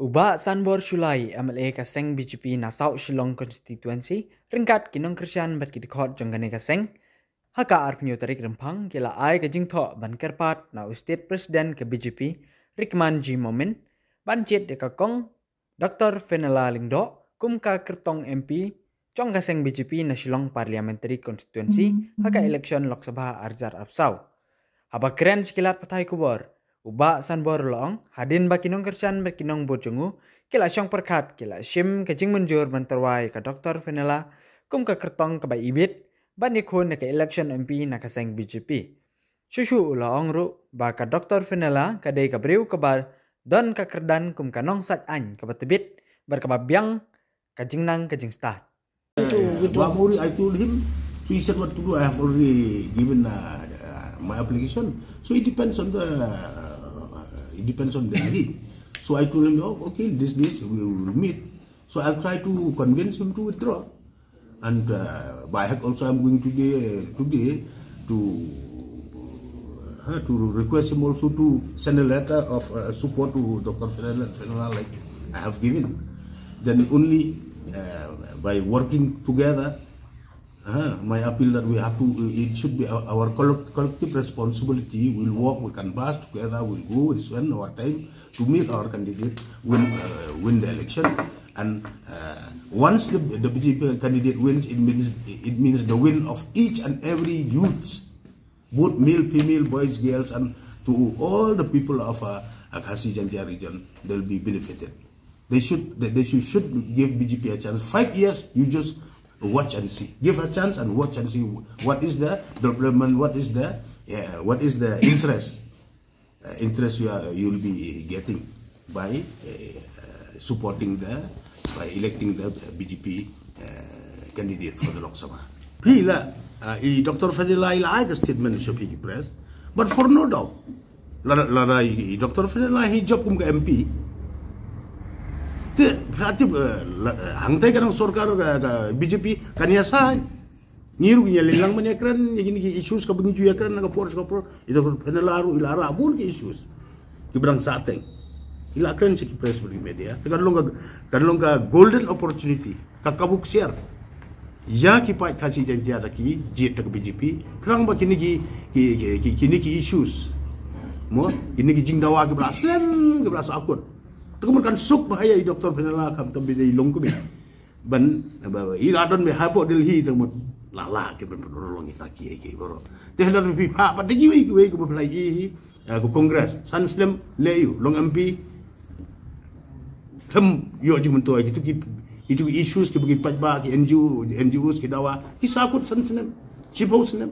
Uba Sanbor Shulai MLA Kaseng BGP Nasau Shilong Constituency ringkat kinong Christian bat ki jonggane Kaseng haka arpnyo tarik rempang kila ai ke jingtho ban kerpat na state president ke BGP Rikman G Momin Banjit Dekakong, Dr. Fenela Lingdo kumka kertong MP Chong Kaseng BGP na Shillong Parliamentary Constituency hmm, haka hmm. election Lok Sabha Arjar Apsau. Haba keren sekilat patai kubor. Uba san bor long, hadin bakinong kerjaan bakinong bojongu, kila syong perkat, kila shim kecing menjur menterwai ke doktor Venela, kum ke kertong ke bai ibit, banikun ke election MP nakaseng BJP. Susu ula ongru, ba ke doktor Venela kadai ke beriu don ke kerdan kum ke nong sat an ke batibit, berkebab yang kajing nang kajing stah. Wa I told him, he said what to do, I have already given uh, my application. So it depends on the It depends on the need. So I told him, oh, okay, this, this, we will meet. So I'll try to convince him to withdraw. And uh, by heck, also I'm going to be, uh, today to uh, to request him also to send a letter of uh, support to Dr. Fenella like I have given. Then only uh, by working together, uh, my appeal that we have to, uh, it should be our, collective responsibility. We'll work, we can pass together, we'll go, and spend our time to make our candidate win, uh, win the election. And uh, once the, the BJP candidate wins, it means, it means the win of each and every youth, both male, female, boys, girls, and to all the people of uh, Akhasi Jantia region, they'll be benefited. They should, they should, should give BJP a chance. Five years, you just watch and see. Give a chance and watch and see what is the development, what is the yeah, what is the interest uh, interest you are, you'll be getting by uh, supporting the by electing the uh, BGP uh, candidate for the Lok Sabha. Pila, i uh, Dr. Fadila ilaga statement sa Pigi Press, but for no doubt, lara, lara, Dr. Fadila, he job MP, hati eh, eh, hangtai kadang sorkar BJP kan ya sai ngiru nya lelang manya kran ya gini ki issues ka bengi juya kran poros ka itu pena laru ilara bun ki kibran ki berang sateng ila kran ki press media tekan longa kan longa kan golden opportunity ka kabuk share ya ki pa kasi janji ada ki jet tak BJP kran ba kini ki ki kini ki issues mo kini ki jingdawa ki belasem ki akun tekemurkan suk bahaya i doktor penala kam tambi dei long kubi ban baba i ladon be hapo delhi tamo la la ke ben perolong ita ki ki boro te hadon be fifa pa de giwi ki wei ku play i i ku kongres sanslem leyu long mp tem yo ji mun toy tu ki itu issues kita bagi pat ba ki ngo kita ki dawa ki sakut sanslem ci bosnem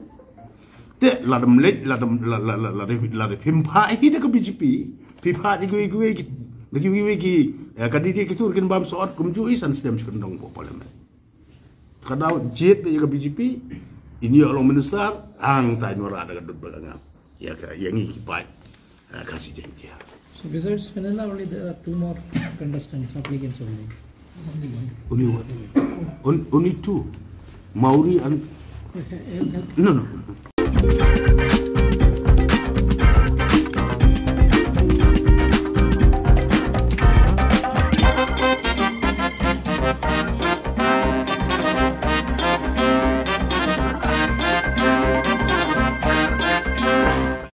te ladam le ladam la la la la la la la la la la la la la lagi wi wigi ya, kadi di kitur kin bam soot kum ju isan sidam cikendong po parlimen kadau jet be jaga BJP ini ya minister ang ta nyora ada gadut balanga ya ka yang iki pai kasih janji so besides vanilla only there are two more contestants applicants only only one only, only two Maori and no, no.